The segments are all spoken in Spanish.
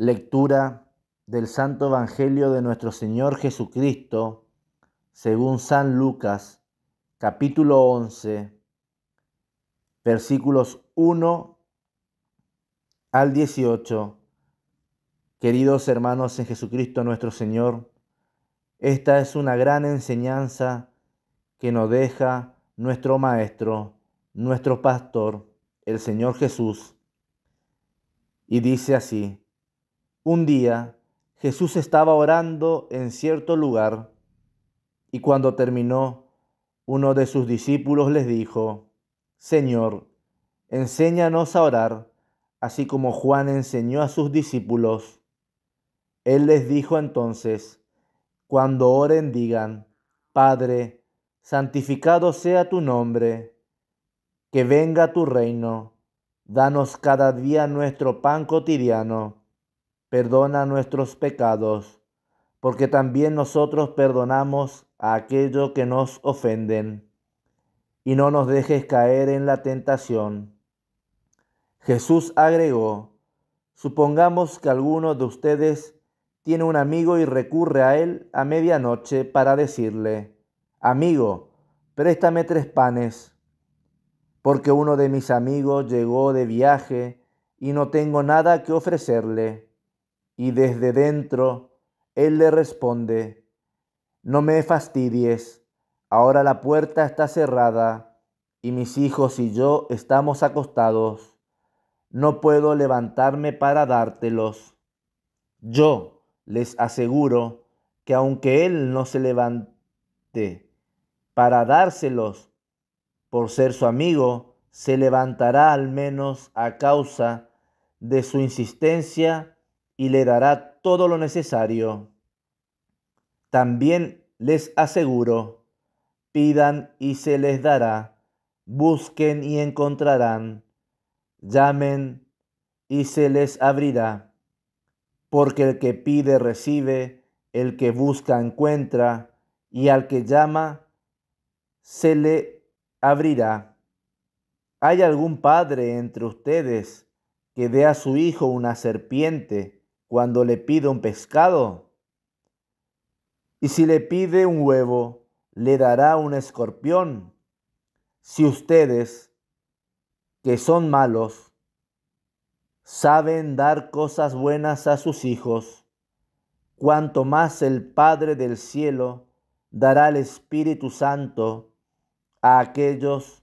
Lectura del Santo Evangelio de nuestro Señor Jesucristo, según San Lucas, capítulo 11, versículos 1 al 18. Queridos hermanos en Jesucristo nuestro Señor, esta es una gran enseñanza que nos deja nuestro Maestro, nuestro Pastor, el Señor Jesús. Y dice así, un día Jesús estaba orando en cierto lugar y cuando terminó, uno de sus discípulos les dijo, Señor, enséñanos a orar, así como Juan enseñó a sus discípulos. Él les dijo entonces, cuando oren digan, Padre, santificado sea tu nombre, que venga tu reino, danos cada día nuestro pan cotidiano perdona nuestros pecados, porque también nosotros perdonamos a aquellos que nos ofenden, y no nos dejes caer en la tentación. Jesús agregó, supongamos que alguno de ustedes tiene un amigo y recurre a él a medianoche para decirle, amigo, préstame tres panes, porque uno de mis amigos llegó de viaje y no tengo nada que ofrecerle y desde dentro él le responde, no me fastidies, ahora la puerta está cerrada y mis hijos y yo estamos acostados, no puedo levantarme para dártelos. Yo les aseguro que aunque él no se levante para dárselos por ser su amigo, se levantará al menos a causa de su insistencia y le dará todo lo necesario. También les aseguro, pidan y se les dará, busquen y encontrarán, llamen y se les abrirá, porque el que pide recibe, el que busca encuentra, y al que llama se le abrirá. ¿Hay algún padre entre ustedes que dé a su hijo una serpiente? cuando le pide un pescado? Y si le pide un huevo, le dará un escorpión. Si ustedes, que son malos, saben dar cosas buenas a sus hijos, cuanto más el Padre del cielo dará el Espíritu Santo a aquellos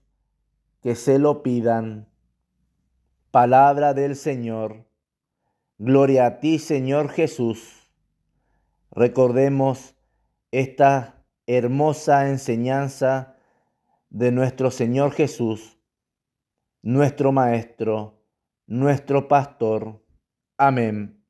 que se lo pidan. Palabra del Señor. Gloria a ti, Señor Jesús. Recordemos esta hermosa enseñanza de nuestro Señor Jesús, nuestro Maestro, nuestro Pastor. Amén.